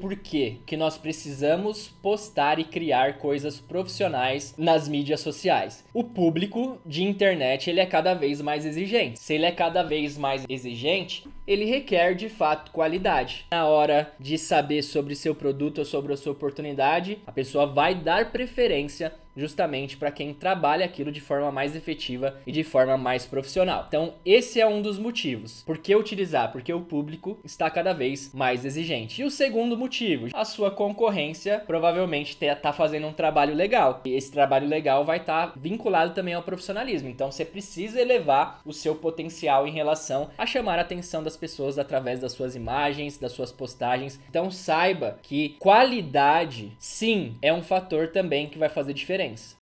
Por quê? que nós precisamos postar e criar coisas profissionais nas mídias sociais? O público de internet ele é cada vez mais exigente. Se ele é cada vez mais exigente, ele requer de fato qualidade. Na hora de saber sobre seu produto ou sobre a sua oportunidade, a pessoa vai dar preferência justamente para quem trabalha aquilo de forma mais efetiva e de forma mais profissional. Então, esse é um dos motivos. Por que utilizar? Porque o público está cada vez mais exigente. E o segundo motivo, a sua concorrência provavelmente está fazendo um trabalho legal. E esse trabalho legal vai estar tá vinculado também ao profissionalismo. Então, você precisa elevar o seu potencial em relação a chamar a atenção das pessoas através das suas imagens, das suas postagens. Então saiba que qualidade, sim, é um fator também que vai fazer diferença.